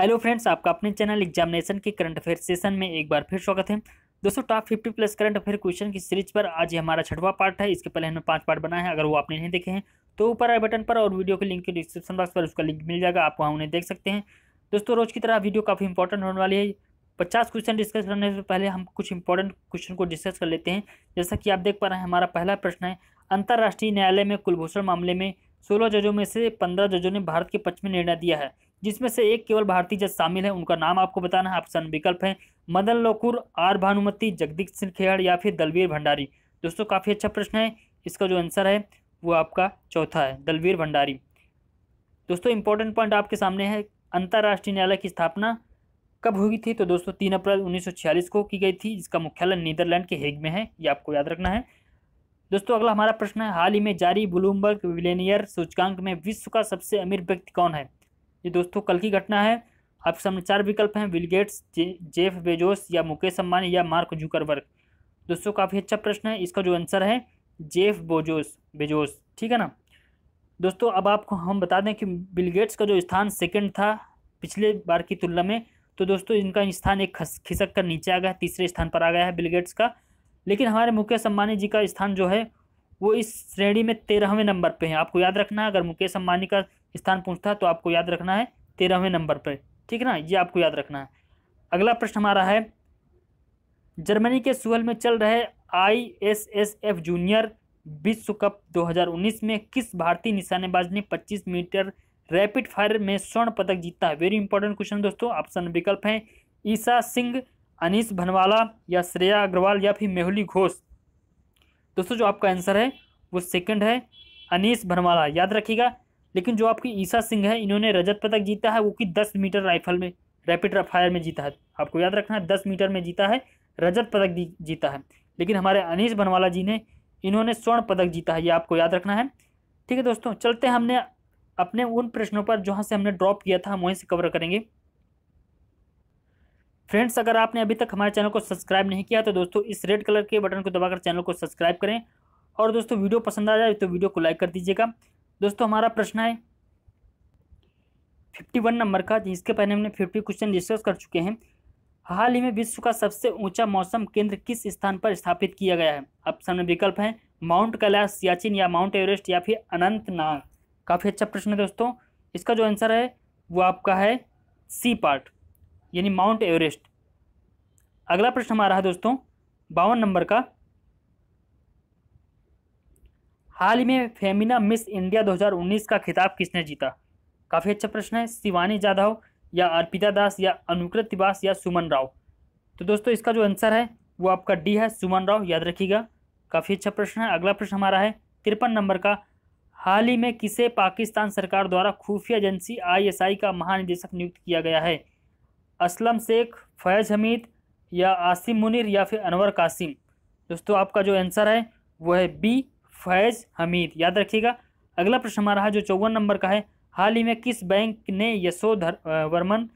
hello friends आपका अपने channel examination के करंट अफेयर सेशन में एक बार फिर स्वागत है दोस्तों top fifty plus current affair question की सीरीज पर आज हमारा छठवा पार्ट है इसके पहले हमने पांच पार्ट बनाए हैं अगर वो आपने नहीं देखे हैं तो ऊपर आए बटन पर और वीडियो के लिंक के डिस्क्रिप्शन बॉक्स पर उसका लिंक मिल जाएगा आप वहाँ उन्हें देख सकते हैं दोस्तों रोज की तरह वीडियो काफ़ी इंपॉर्टेंट होने वाली है पचास क्वेश्चन डिस्कस करने से पहले हम कुछ इंपॉर्टेंट क्वेश्चन को डिस्कस कर लेते हैं जैसा कि आप देख पा रहे हैं हमारा पहला प्रश्न है अंतर्राष्ट्रीय न्यायालय में कुलभूषण मामले में सोलह जजों में से पंद्रह जजों ने भारत के पक्ष में निर्णय दिया है जिसमें से एक केवल भारतीय जज शामिल है उनका नाम आपको बताना है ऑप्शन विकल्प है मदन लोकुर आर भानुमति जगदीश सिंह खेहड़ या फिर दलवीर भंडारी दोस्तों काफ़ी अच्छा प्रश्न है इसका जो आंसर है वो आपका चौथा है दलवीर भंडारी दोस्तों इंपॉर्टेंट पॉइंट आपके सामने है अंतर्राष्ट्रीय न्यायालय की स्थापना कब हुई थी तो दोस्तों तीन अप्रैल उन्नीस को की गई थी जिसका मुख्यालय नीदरलैंड के हेग में है ये आपको याद रखना है दोस्तों अगला हमारा प्रश्न है हाल ही में जारी ब्लूमबर्ग विलेनियर सूचकांक में विश्व का सबसे अमीर व्यक्ति कौन है ये दोस्तों कल की घटना है आपके सामने चार विकल्प हैं विल गेट्स जे, जेफ बेजोस या मुकेश अम्बानी या मार्क जुकरबर्ग दोस्तों काफ़ी अच्छा प्रश्न है इसका जो आंसर है जेफ बोजोस बेजोस ठीक है ना दोस्तों अब आपको हम बता दें कि बिल गेट्स का जो स्थान सेकंड था पिछले बार की तुलना में तो दोस्तों इनका स्थान एक खिसक कर नीचे आ गया है तीसरे स्थान पर आ गया है बिल गेट्स का लेकिन हमारे मुकेश अम्बानी जी का स्थान जो है वो इस श्रेणी में तेरहवें नंबर पे है आपको याद रखना है अगर मुकेश अम्बानी का स्थान पूछता है तो आपको याद रखना है तेरहवें नंबर पर ठीक है ना ये आपको याद रखना है अगला प्रश्न हमारा है जर्मनी के सुहल में चल रहे I S S F junior विश्व कप 2019 में किस भारतीय निशानेबाज ने 25 मीटर रैपिड फायर में स्वर्ण पदक जीता है वेरी इंपॉर्टेंट क्वेश्चन दोस्तों ऑप्शन विकल्प हैं ईसा सिंह अनिश भनवाला या श्रेया अग्रवाल या फिर मेहुली घोष दोस्तों जो आपका आंसर है वो सेकंड है अनिश भनवाला याद रखिएगा लेकिन जो आपकी ईसा सिंह है इन्होंने रजत पदक जीता है वो कि दस मीटर राइफल में रैपिड फायर में जीता है आपको याद रखना है दस मीटर में जीता है रजत पदक जीता है लेकिन हमारे अनिश बनवाला जी ने इन्होंने स्वर्ण पदक जीता है ये आपको याद रखना है ठीक है दोस्तों चलते हमने अपने उन प्रश्नों पर जहाँ से हमने ड्रॉप किया था हम वहीं से कवर करेंगे फ्रेंड्स अगर आपने अभी तक हमारे चैनल को सब्सक्राइब नहीं किया तो दोस्तों इस रेड कलर के बटन को दबाकर चैनल को सब्सक्राइब करें और दोस्तों वीडियो पसंद आ जाए तो वीडियो को लाइक कर दीजिएगा दोस्तों हमारा प्रश्न है फिफ्टी वन नंबर का जिसके पहले हमने फिफ्टी क्वेश्चन डिस्कस कर चुके हैं हाल ही में विश्व का सबसे ऊंचा मौसम केंद्र किस स्थान पर स्थापित किया गया है आप सामने विकल्प हैं माउंट कैलाश सियाचिन या माउंट एवरेस्ट या फिर अनंतनाग काफ़ी अच्छा प्रश्न है दोस्तों इसका जो आंसर है वो आपका है सी पार्ट यानी माउंट एवरेस्ट अगला प्रश्न हमारा है दोस्तों बावन नंबर का हाल ही में फेमिना मिस इंडिया 2019 का खिताब किसने जीता काफ़ी अच्छा प्रश्न है शिवानी जाधव या अर्पिता दास या अनुकृत तिवास या सुमन राव तो दोस्तों इसका जो आंसर है वो आपका डी है सुमन राव याद रखिएगा काफ़ी अच्छा प्रश्न है अगला प्रश्न हमारा है तिरपन नंबर का हाल ही में किसे पाकिस्तान सरकार द्वारा खुफिया एजेंसी आईएसआई का महानिदेशक नियुक्त किया गया है असलम शेख फैज़ हमीद या आसिम मुनिर या फिर अनवर कासिम दोस्तों आपका जो आंसर है वो है बी फैज़ हमीद याद रखिएगा अगला प्रश्न हमारा है जो चौवन नंबर का है हाल ही में किस बैंक ने यशोधर वर्मन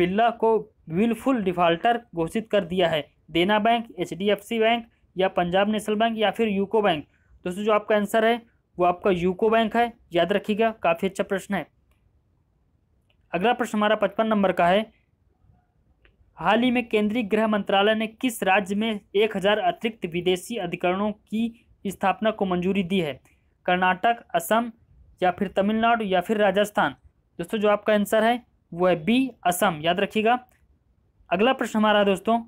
बिल्ला को विलफुल डिफाल्टर घोषित कर दिया है देना बैंक एच बैंक या पंजाब नेशनल बैंक या फिर यूको बैंक दोस्तों जो आपका आंसर है वो आपका यूको बैंक है याद रखिएगा काफ़ी अच्छा प्रश्न है अगला प्रश्न हमारा पचपन नंबर का है हाल ही में केंद्रीय गृह मंत्रालय ने किस राज्य में एक हज़ार अतिरिक्त विदेशी अधिकरणों की स्थापना को मंजूरी दी है कर्नाटक असम या फिर तमिलनाडु या फिर राजस्थान दोस्तों जो आपका आंसर है वो है बी असम याद रखिएगा अगला प्रश्न हमारा दोस्तों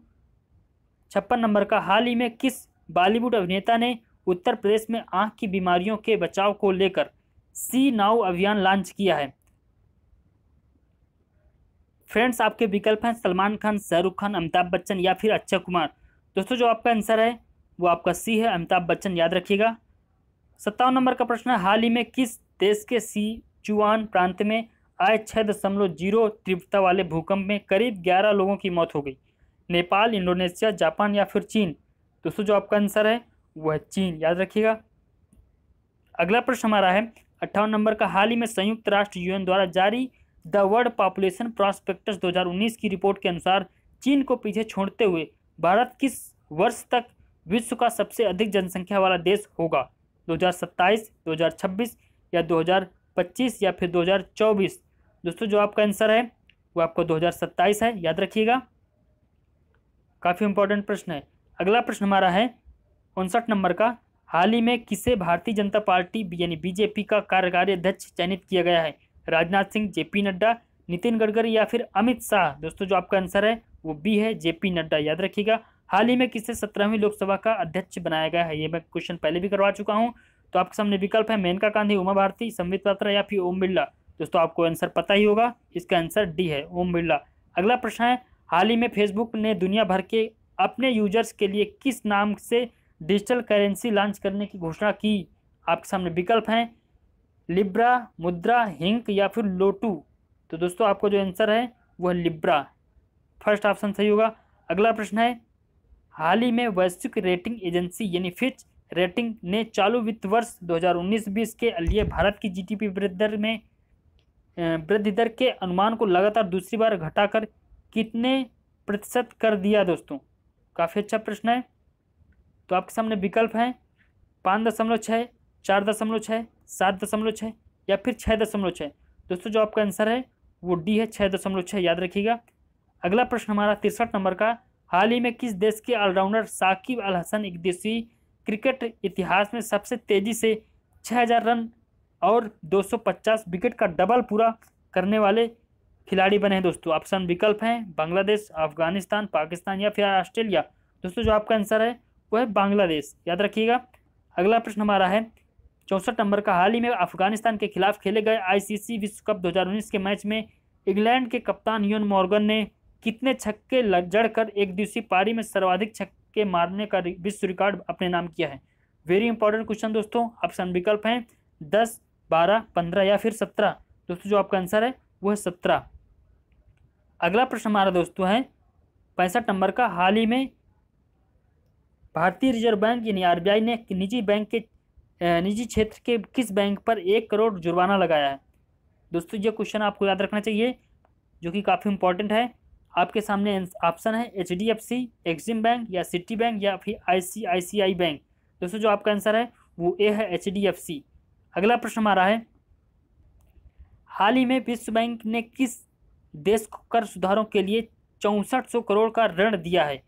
छप्पन नंबर का हाल ही में किस बॉलीवुड अभिनेता ने उत्तर प्रदेश में आँख की बीमारियों के बचाव को लेकर सी नाउ अभियान लॉन्च किया है फ्रेंड्स आपके विकल्प हैं सलमान खान शाहरुख खान अमिताभ बच्चन या फिर अक्षय कुमार दोस्तों जो आपका आंसर है वो आपका सी है अमिताभ बच्चन याद रखिएगा सत्तावन नंबर का प्रश्न है हाल ही में किस देश के सी चुआन प्रांत में आए छः दशमलव जीरो तीव्रता वाले भूकंप में करीब ग्यारह लोगों की मौत हो गई नेपाल इंडोनेशिया जापान या फिर चीन दोस्तों जो आपका आंसर है वह चीन याद रखिएगा अगला प्रश्न हमारा है अट्ठावन नंबर का हाल ही में संयुक्त राष्ट्र यूएन द्वारा जारी द वर्ल्ड पॉपुलेशन प्रॉस्पेक्टस 2019 की रिपोर्ट के अनुसार चीन को पीछे छोड़ते हुए भारत किस वर्ष तक विश्व का सबसे अधिक जनसंख्या वाला देश होगा 2027, 2026 या 2025 या फिर 2024 दोस्तों जो आपका आंसर है वो आपका 2027 है याद रखिएगा काफ़ी इंपॉर्टेंट प्रश्न है अगला प्रश्न हमारा है उनसठ नंबर का हाल ही में किसे भारतीय जनता पार्टी यानी बीजेपी का कार्यकारी अध्यक्ष चयनित किया गया है राजनाथ सिंह जेपी नड्डा नितिन गडकरी या फिर अमित शाह दोस्तों जो आपका आंसर है वो बी है जेपी नड्डा याद रखिएगा हाल ही में किसे सत्रहवीं लोकसभा का अध्यक्ष बनाया गया है ये मैं क्वेश्चन पहले भी करवा चुका हूँ तो आपके सामने विकल्प है मेनका गांधी उमा भारती संबित पात्रा या फिर ओम बिरला दोस्तों आपको आंसर पता ही होगा इसका आंसर डी है ओम बिरला अगला प्रश्न है हाल ही में फेसबुक ने दुनिया भर के अपने यूजर्स के लिए किस नाम से डिजिटल करेंसी लॉन्च करने की घोषणा की आपके सामने विकल्प हैं लिब्रा मुद्रा हिंक या फिर लोटू तो दोस्तों आपको जो आंसर है वह लिब्रा फर्स्ट ऑप्शन सही होगा अगला प्रश्न है हाल ही में वैश्विक रेटिंग एजेंसी यानी फिच रेटिंग ने चालू वित्त वर्ष 2019-20 के लिए भारत की जीडीपी वृद्धि दर में वृद्धि दर के अनुमान को लगातार दूसरी बार घटाकर कितने प्रतिशत कर दिया दोस्तों काफ़ी अच्छा प्रश्न है तो आपके सामने विकल्प हैं पाँच दशमलव छः चार दशमलव छः सात दशमलव छः या फिर छः दशमलव छः दोस्तों जो आपका आंसर है वो डी है छः दशमलव छः याद रखिएगा अगला प्रश्न हमारा तिरसठ नंबर का हाल ही में किस देश के ऑलराउंडर साकिब अल हसन एक देशी क्रिकेट इतिहास में सबसे तेजी से 6000 रन और 250 विकेट का डबल पूरा करने वाले खिलाड़ी बने हैं दोस्तों ऑप्शन विकल्प हैं बांग्लादेश अफगानिस्तान पाकिस्तान या फिर ऑस्ट्रेलिया दोस्तों जो आपका आंसर है वो है बांग्लादेश याद रखिएगा अगला प्रश्न हमारा है चौंसठ नंबर का हाल ही में अफगानिस्तान के खिलाफ खेले गए आईसीसी विश्व कप 2019 के मैच में इंग्लैंड के कप्तान यून मॉर्गन ने कितने छक्के जड़ कर एक दिवसीय पारी में सर्वाधिक छक्के मारने का विश्व रिकॉर्ड अपने नाम किया है वेरी इंपॉर्टेंट क्वेश्चन दोस्तों ऑप्शन विकल्प हैं दस बारह पंद्रह या फिर सत्रह दोस्तों जो आपका आंसर है वो है सत्रह अगला प्रश्न हमारा दोस्तों है पैंसठ नंबर का हाल ही में भारतीय रिजर्व बैंक यानी आर ने निजी बैंक के निजी क्षेत्र के किस बैंक पर एक करोड़ जुर्माना लगाया है दोस्तों ये क्वेश्चन आपको याद रखना चाहिए जो कि काफ़ी इंपॉर्टेंट है आपके सामने ऑप्शन है H D F C Exim bank या सिटी बैंक या फिर आई सी आई सी आई बैंक दोस्तों जो आपका आंसर है वो ए है एच डी एफ सी अगला प्रश्न हमारा है हाल ही में विश्व बैंक ने किस देश को कर सुधारों के लिए चौंसठ सौ करोड़ का ऋण दिया है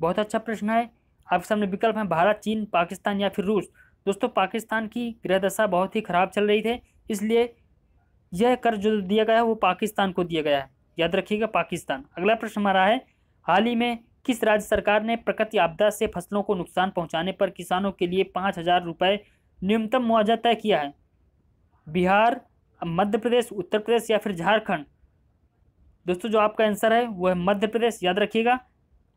बहुत अच्छा प्रश्न है आपके सामने विकल्प हैं भारत चीन पाकिस्तान या फिर रूस दोस्तों पाकिस्तान की गृहदशा बहुत ही ख़राब चल रही थी इसलिए यह कर्ज जो दिया गया है वो पाकिस्तान को दिया गया है याद रखिएगा पाकिस्तान अगला प्रश्न हमारा है हाल ही में किस राज्य सरकार ने प्रकृति आपदा से फसलों को नुकसान पहुंचाने पर किसानों के लिए पाँच हज़ार रुपये न्यूनतम मुआवजा तय किया है बिहार मध्य प्रदेश उत्तर प्रदेश या फिर झारखंड दोस्तों जो आपका आंसर है वह है मध्य प्रदेश याद रखिएगा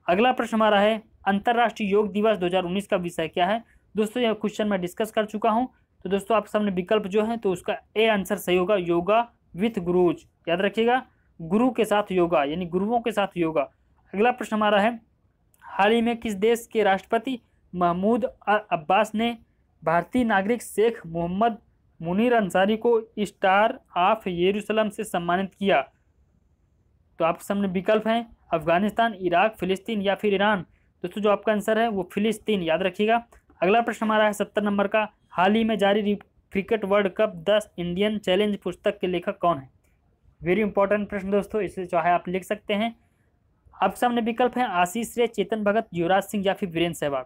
अगला प्रश्न हमारा है अंतर्राष्ट्रीय योग दिवस दो का विषय क्या है दोस्तों यह क्वेश्चन मैं डिस्कस कर चुका हूँ तो दोस्तों आप सामने विकल्प जो है तो उसका ए आंसर सही होगा योगा विथ गुरुज याद रखिएगा गुरु के साथ योगा यानी गुरुओं के साथ योगा अगला प्रश्न हमारा है हाल ही में किस देश के राष्ट्रपति महमूद अब्बास ने भारतीय नागरिक शेख मोहम्मद मुनीर अंसारी को स्टार ऑफ यरूशलम से सम्मानित किया तो आपके सामने विकल्प हैं अफगानिस्तान इराक फिलिस्तीन या फिर ईरान दोस्तों जो आपका आंसर है वो फिलिस्तीन याद रखिएगा अगला प्रश्न हमारा है सत्तर नंबर का हाल ही में जारी क्रिकेट वर्ल्ड कप दस इंडियन चैलेंज पुस्तक के लेखक कौन है वेरी इंपॉर्टेंट प्रश्न दोस्तों इसे चाहे आप लिख सकते हैं आपके सामने विकल्प है आशीष रे चेतन भगत युवराज सिंह या फिर वीरेंद्र सहवाग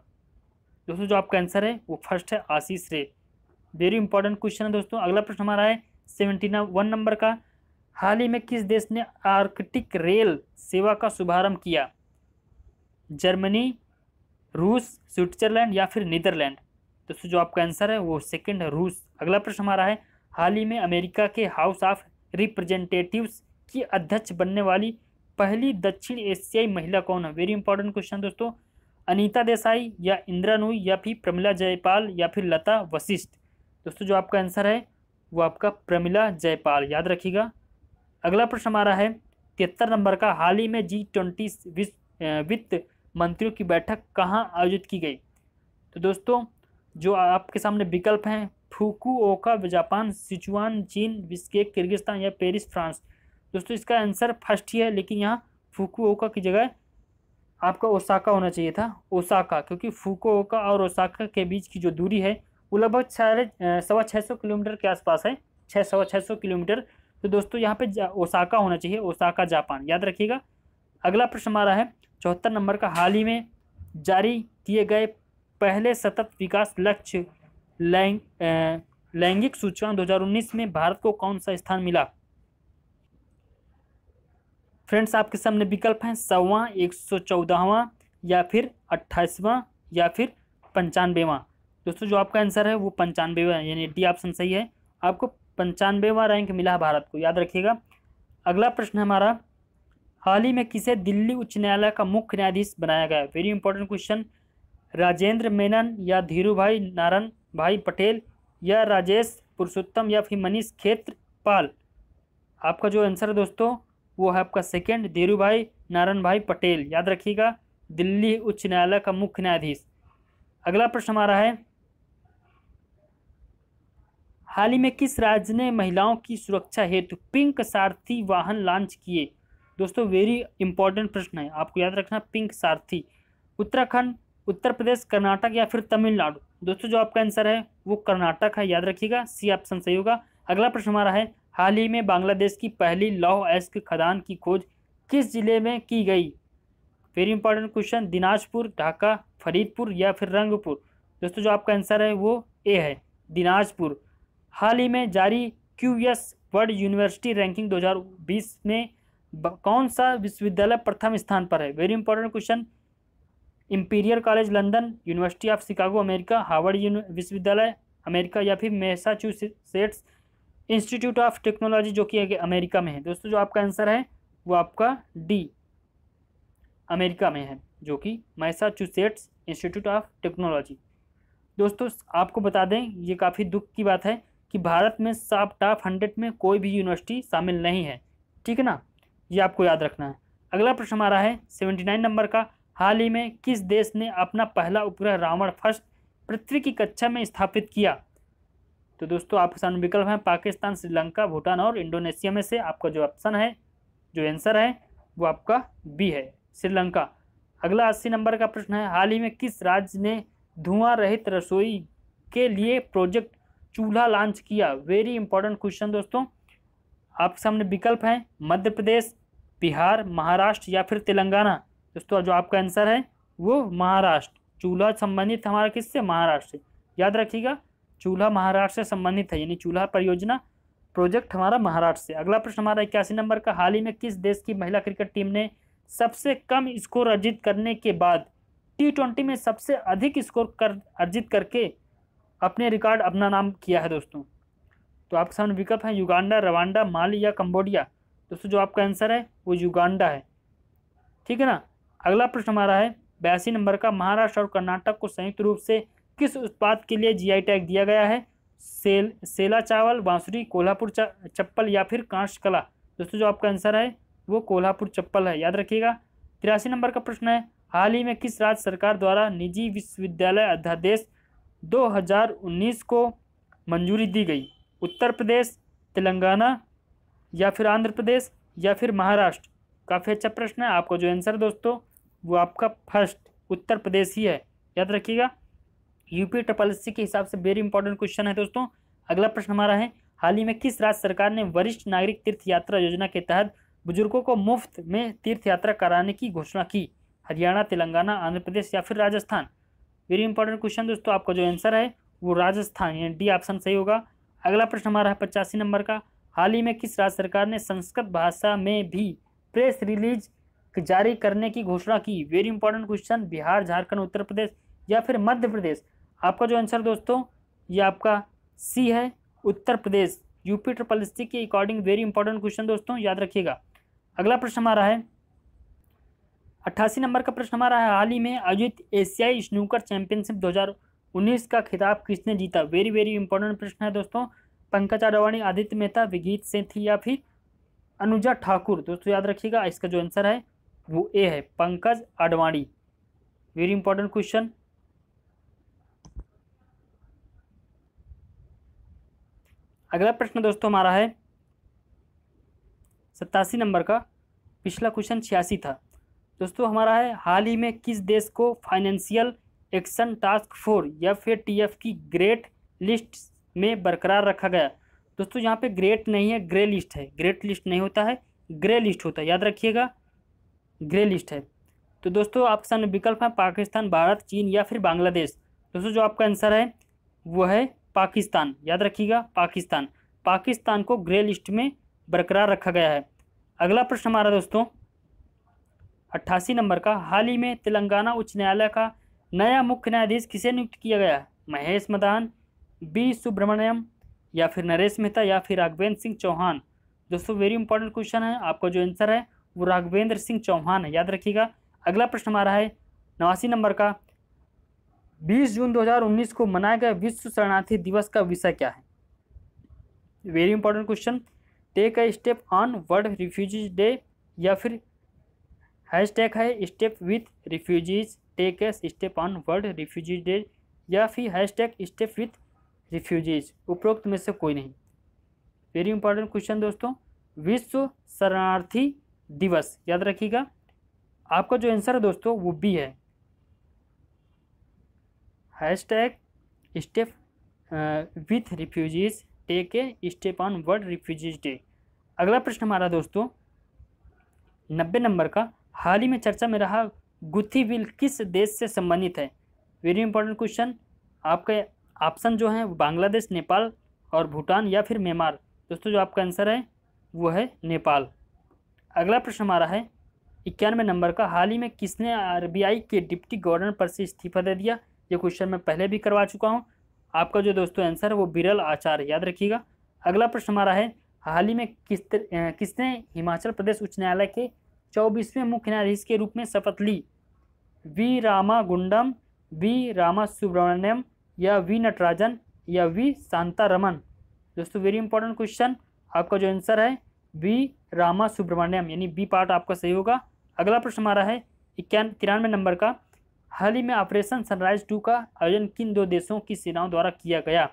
दोस्तों जो आपका आंसर है वो फर्स्ट है आशीष रे वेरी इंपॉर्टेंट क्वेश्चन है दोस्तों अगला प्रश्न हमारा है सेवेंटी वन नंबर का हाल ही में किस देश ने आर्कटिक रेल सेवा का शुभारंभ किया जर्मनी रूस स्विट्जरलैंड या फिर नीदरलैंड दोस्तों जो आपका आंसर है वो सेकंड है रूस अगला प्रश्न हमारा है हाल ही में अमेरिका के हाउस ऑफ रिप्रेजेंटेटिव्स की अध्यक्ष बनने वाली पहली दक्षिण एशियाई महिला कौन है वेरी इंपॉर्टेंट क्वेश्चन दोस्तों अनीता देसाई या इंदिरा नूई या फिर प्रमिला जयपाल या फिर लता वशिष्ठ दोस्तों जो आपका आंसर है वो आपका प्रमिला जयपाल याद रखिएगा अगला प्रश्न हमारा है तिहत्तर नंबर का हाल ही में जी ट्वेंटी वित्त मंत्रियों की बैठक कहाँ आयोजित की गई तो दोस्तों जो आपके सामने विकल्प हैं फुकुओका जापान सिचुआन चीन बिस्केक किर्गिस्तान या पेरिस फ्रांस दोस्तों इसका आंसर फर्स्ट ही है लेकिन यहाँ फुकुओका की जगह आपका ओसाका होना चाहिए था ओसाका क्योंकि फुकुओका और ओसाका के बीच की जो दूरी है वो लगभग साढ़े सवा छः सौ किलोमीटर के आसपास है छः सवा छः सौ किलोमीटर तो दोस्तों यहाँ पे ओसाका होना चाहिए ओसाका जापान याद रखिएगा अगला प्रश्न हमारा है चौहत्तर नंबर का हाल ही में जारी किए गए पहले सतत विकास लक्ष्य लैंग लैंगिक सूचकांक 2019 में भारत को कौन सा स्थान मिला फ्रेंड्स आपके सामने विकल्प हैं सवा एक सौ चौदहवा या फिर अट्ठाईसवां या फिर पंचानवेवा दोस्तों जो आपका आंसर है वो पंचानवेवा यानी डी ऑप्शन सही है आपको पंचानवेवा रैंक मिला भारत को याद रखिएगा अगला प्रश्न हमारा हाल ही में किसे दिल्ली उच्च न्यायालय का मुख्य न्यायाधीश बनाया गया very important question Rajendra Menon या धीरू भाई नारायण भाई पटेल या राजेश पुरुषोत्तम या फिर मनीष खेत्र पाल आपका जो आंसर है दोस्तों वो है आपका सेकेंड धीरू भाई नारायण भाई पटेल याद रखिएगा दिल्ली उच्च न्यायालय का मुख्य न्यायाधीश अगला प्रश्न हमारा है हाल ही में किस राज्य ने महिलाओं की सुरक्षा हेतु पिंक सारथी वाहन लॉन्च किए दोस्तों वेरी इंपॉर्टेंट प्रश्न है आपको याद रखना पिंक सारथी उत्तराखंड उत्तर प्रदेश कर्नाटक या फिर तमिलनाडु दोस्तों जो आपका आंसर है वो कर्नाटक है याद रखिएगा सी ऑप्शन सही होगा अगला प्रश्न हमारा है हाल ही में बांग्लादेश की पहली लौह एस्क खदान की खोज किस जिले में की गई very important question Dinajpur Dhaka Faridpur या फिर रंगपुर दोस्तों जो आपका आंसर है वो ए है दिनाजपुर हाल ही में जारी Q S world university ranking 2020 में कौन सा विश्वविद्यालय प्रथम स्थान पर है very important question Imperial College London University of Chicago America Harvard विश्वविद्यालय अमेरिका या फिर मैसाचुसेट्स इंस्टीट्यूट ऑफ टेक्नोलॉजी जो कि अमेरिका में है दोस्तों जो आपका आंसर है वो आपका डी अमेरिका में है जो कि मैसाचुसेट्स इंस्टीट्यूट ऑफ टेक्नोलॉजी दोस्तों आपको बता दें ये काफ़ी दुख की बात है कि भारत में साफ टॉप हंड्रेड में कोई भी यूनिवर्सिटी शामिल नहीं है ठीक है ना ये आपको याद रखना है अगला प्रश्न हमारा है सेवेंटी नाइन नंबर का हाल ही में किस देश ने अपना पहला उपग्रह रावण फर्स्ट पृथ्वी की कक्षा में स्थापित किया तो दोस्तों आपके सामने विकल्प हैं पाकिस्तान श्रीलंका भूटान और इंडोनेशिया में से आपका जो ऑप्शन है जो आंसर है वो आपका बी है श्रीलंका अगला अस्सी नंबर का प्रश्न है हाल ही में किस राज्य ने धुआं रहित रसोई के लिए प्रोजेक्ट चूल्हा लॉन्च किया वेरी इंपॉर्टेंट क्वेश्चन दोस्तों आपके सामने विकल्प हैं मध्य प्रदेश बिहार महाराष्ट्र या फिर तेलंगाना दोस्तों जो आपका आंसर है वो महाराष्ट्र चूल्हा संबंधित हमारा किससे महाराष्ट्र से याद रखिएगा चूल्हा महाराष्ट्र से संबंधित है यानी चूल्हा परियोजना प्रोजेक्ट हमारा महाराष्ट्र से अगला प्रश्न हमारा इक्यासी नंबर का हाल ही में किस देश की महिला क्रिकेट टीम ने सबसे कम स्कोर अर्जित करने के बाद टी ट्वेंटी में सबसे अधिक स्कोर कर अर्जित करके अपने रिकॉर्ड अपना नाम किया है दोस्तों तो आपके सामने विकल्प है युगांडा रवांडा माली या कम्बोडिया दोस्तों जो आपका आंसर है वो युगांडा है ठीक है ना अगला प्रश्न हमारा है बयासी नंबर का महाराष्ट्र और कर्नाटक को संयुक्त रूप से किस उत्पाद के लिए जी टैग दिया गया है सेल सेला चावल बांसुरी कोल्हापुर चप्पल या फिर कांश कला दोस्तों जो आपका आंसर है वो कोल्हापुर चप्पल है याद रखिएगा तिरासी नंबर का प्रश्न है हाल ही में किस राज्य सरकार द्वारा निजी विश्वविद्यालय अध्यादेश 2019 को मंजूरी दी गई उत्तर प्रदेश तेलंगाना या फिर आंध्र प्रदेश या फिर महाराष्ट्र काफ़ी अच्छा प्रश्न है आपका जो आंसर दोस्तों वो आपका फर्स्ट उत्तर प्रदेश ही है याद रखिएगा यूपी ट्रिपल सी के हिसाब से वेरी इंपॉर्टेंट क्वेश्चन है दोस्तों अगला प्रश्न हमारा है हाल ही में किस राज्य सरकार ने वरिष्ठ नागरिक तीर्थ यात्रा योजना के तहत बुजुर्गों को मुफ्त में तीर्थ यात्रा कराने की घोषणा की हरियाणा तेलंगाना आंध्र प्रदेश या फिर राजस्थान वेरी इंपॉर्टेंट क्वेश्चन दोस्तों आपका जो आंसर है वो राजस्थान यानी डी ऑप्शन सही होगा अगला प्रश्न हमारा है पचासी नंबर का हाल ही में किस राज्य सरकार ने संस्कृत भाषा में भी प्रेस रिलीज जारी करने की घोषणा की very important question Bihar Jharkhand Uttar Pradesh या फिर मध्य प्रदेश आपका जो आंसर दोस्तों ये आपका सी है उत्तर प्रदेश यूपी ट्रिपल सी के अकॉर्डिंग वेरी इंपॉर्टेंट क्वेश्चन दोस्तों याद रखिएगा अगला प्रश्न हमारा है अट्ठासी नंबर का प्रश्न हमारा है हाल ही में आयोजित एशियाई स्नूकर चैंपियनशिप 2019 का खिताब किसने जीता वेरी वेरी इंपॉर्टेंट प्रश्न है दोस्तों पंकज आडवाणी आदित्य मेहता विगीत सेठी थी या फिर अनुजा ठाकुर दोस्तों याद रखिएगा इसका जो आंसर है वो ए है Pankaj Advani very important question अगला प्रश्न दोस्तों हमारा है सत्तासी नंबर का पिछला क्वेश्चन छियासी था दोस्तों हमारा है हाल ही में किस देश को फाइनेंशियल एक्शन टास्क फोर या फिर एफ की ग्रेट लिस्ट में बरकरार रखा गया दोस्तों यहाँ पे ग्रेट नहीं है ग्रे लिस्ट है ग्रेट लिस्ट नहीं होता है ग्रे लिस्ट होता है याद रखिएगा ग्रे लिस्ट है तो दोस्तों आपके सामने विकल्प हैं पाकिस्तान भारत चीन या फिर बांग्लादेश दोस्तों जो आपका आंसर है वो है पाकिस्तान याद रखिएगा पाकिस्तान पाकिस्तान को ग्रे लिस्ट में बरकरार रखा गया है अगला प्रश्न हमारा दोस्तों अट्ठासी नंबर का हाल ही में तेलंगाना उच्च न्यायालय का नया मुख्य न्यायाधीश किसे नियुक्त किया गया है महेश मदान बी सुब्रमण्यम या फिर नरेश मेहता या फिर राघवेंद्र सिंह चौहान दोस्तों वेरी इंपॉर्टेंट क्वेश्चन है आपका जो आंसर है वो राघवेंद्र सिंह चौहान है याद रखिएगा अगला प्रश्न हमारा है नवासी नंबर का 20 जून 2019 को मनाया गया विश्व शरणार्थी दिवस का विषय क्या है very important question take a step on world refugees day या फिर हैश टैग है step with refugees take a step on world refugees day या फिर hashtag step with refugees उपरोक्त में से कोई नहीं वेरी इंपॉर्टेंट क्वेश्चन दोस्तों विश्व शरणार्थी दिवस याद रखिएगा आपका जो आंसर है दोस्तों वो बी है hashtag step with refugees take a step on world refugees day अगला प्रश्न हमारा दोस्तों नब्बे नंबर का हाल ही में चर्चा में रहा गुथी बिल किस देश से संबंधित है वेरी इंपॉर्टेंट क्वेश्चन आपके ऑप्शन जो हैं वो बांग्लादेश नेपाल और भूटान या फिर म्यांमार दोस्तों जो आपका आंसर है वो है नेपाल अगला प्रश्न हमारा है इक्यानवे नंबर का हाल ही में किसने आरबीआई के डिप्टी गवर्नर पर से इस्तीफा दे दिया ये क्वेश्चन मैं पहले भी करवा चुका हूँ आपका जो दोस्तों आंसर है वो बिरल आचार्य याद रखिएगा अगला प्रश्न हमारा है हाल ही में किस किसने हिमाचल प्रदेश उच्च न्यायालय के चौबीसवें मुख्य न्यायाधीश के रूप में शपथ ली V Ramagundam V Rama Subramanian या वी नटराजन या वी शांतारमन रमन दोस्तों वेरी इंपॉर्टेंट क्वेश्चन आपका जो आंसर है बी रामा सुब्रमण्यम यानी बी पार्ट आपका सही होगा अगला प्रश्न हमारा है इक्यान तिरानवे नंबर का हाल ही में ऑपरेशन सनराइज टू का आयोजन किन दो देशों की सेनाओं द्वारा किया गया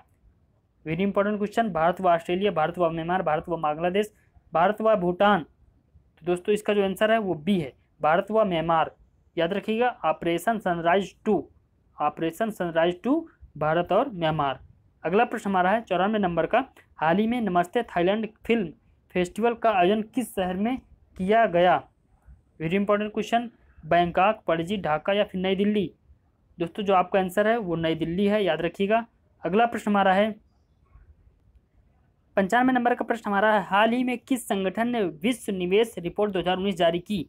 वेरी इंपॉर्टेंट क्वेश्चन भारत व ऑस्ट्रेलिया भारत व म्यांमार भारत व बांग्लादेश भारत व भूटान तो दोस्तों इसका जो आंसर है वो बी है भारत व म्यांमार याद रखिएगा operation sunrise two operation sunrise two Bharat और म्यांमार अगला प्रश्न हमारा है चौरानवे नंबर का हाल ही में नमस्ते थाईलैंड फिल्म फेस्टिवल का आयोजन किस शहर में किया गया very important question Bangkok Panaji Dhaka या फिर नई दिल्ली दोस्तों जो आपका आंसर है वो नई दिल्ली है याद रखिएगा अगला प्रश्न हमारा है पंचानवे नंबर का प्रश्न हमारा है हाल ही में किस संगठन ने विश्व निवेश रिपोर्ट 2019 जारी की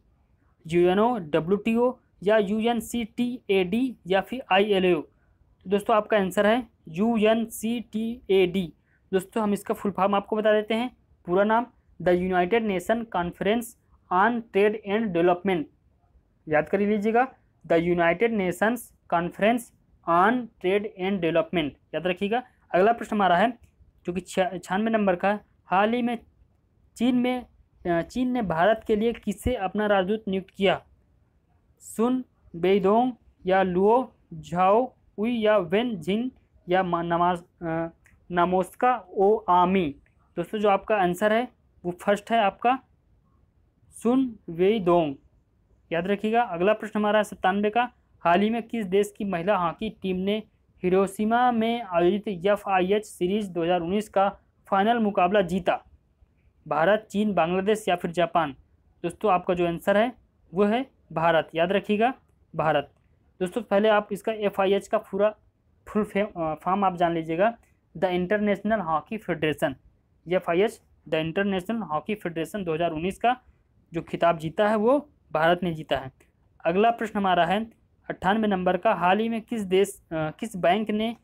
यूएनओ डब्ल्यूटीओ या यूएनसीटीएडी या फिर आईएलओ तो दोस्तों आपका आंसर है यूएनसीटीएडी दोस्तों हम इसका फुल फॉर्म आपको बता देते हैं पूरा नाम the United Nation conference on trade and development याद कर लीजिएगा the United Nations conference on trade and development याद रखिएगा अगला प्रश्न हमारा है जो कि छियानवे नंबर का हाल ही में चीन में चीन ने भारत के लिए किसे अपना राजदूत नियुक्त किया सुन बेदोंग या लुओ झाओ उई या वेन झिंग या नमाज नमोस्का ओ आमी दोस्तों जो आपका आंसर है वो फर्स्ट है आपका सुन वेई दोंग याद रखिएगा अगला प्रश्न हमारा सत्तानवे का हाल ही में किस देश की महिला हॉकी टीम ने हिरोशिमा में आयोजित एफ आई एच सीरीज 2019 का फाइनल मुकाबला जीता भारत चीन बांग्लादेश या फिर जापान दोस्तों आपका जो आंसर है वो है भारत याद रखिएगा भारत दोस्तों पहले आप इसका एफ आई एच का पूरा फुल फॉर्म आप जान लीजिएगा the International Hockey Federation F H the International Hockey Federation 2019 का जो खिताब जीता है वो भारत ने जीता है अगला प्रश्न हमारा है अट्ठानवे नंबर का हाल ही में किस देश आ, किस बैंक ने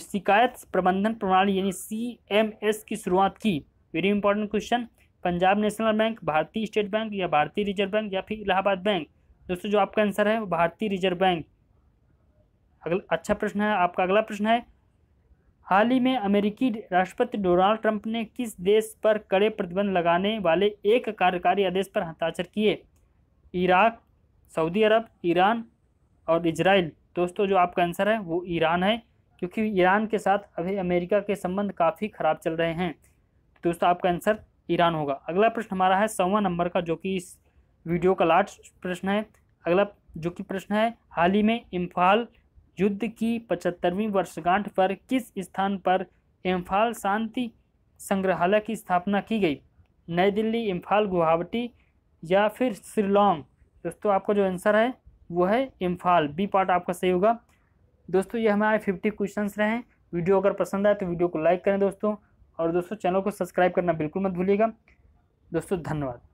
शिकायत प्रबंधन प्रणाली यानी सी एम एस की शुरुआत की very important question Punjab National Bank भारतीय स्टेट बैंक या भारतीय रिजर्व बैंक या फिर इलाहाबाद बैंक दोस्तों जो आपका आंसर है वो भारतीय रिजर्व बैंक अगला अच्छा प्रश्न है आपका अगला प्रश्न है हाल ही में अमेरिकी राष्ट्रपति डोनाल्ड ट्रंप ने किस देश पर कड़े प्रतिबंध लगाने वाले एक कार्यकारी आदेश पर हस्ताक्षर किए इराक सऊदी अरब ईरान और इजराइल दोस्तों जो आपका आंसर है वो ईरान है क्योंकि ईरान के साथ अभी अमेरिका के संबंध काफ़ी ख़राब चल रहे हैं दोस्तों आपका आंसर ईरान होगा अगला प्रश्न हमारा है सवा नंबर का जो कि इस वीडियो का लास्ट प्रश्न है अगला जो कि प्रश्न है हाल ही में इम्फाल युद्ध की पचहत्तरवीं वर्षगांठ पर किस स्थान पर इम्फाल शांति संग्रहालय की स्थापना की गई नई दिल्ली इम्फाल गुवाहाटी या फिर शिलोंग दोस्तों आपका जो आंसर है वो है इम्फाल बी पार्ट आपका सही होगा दोस्तों ये हमारे फिफ्टी क्वेश्चन रहे वीडियो अगर पसंद आए तो वीडियो को लाइक करें दोस्तों और दोस्तों चैनल को सब्सक्राइब करना बिल्कुल मत भूलिएगा दोस्तों धन्यवाद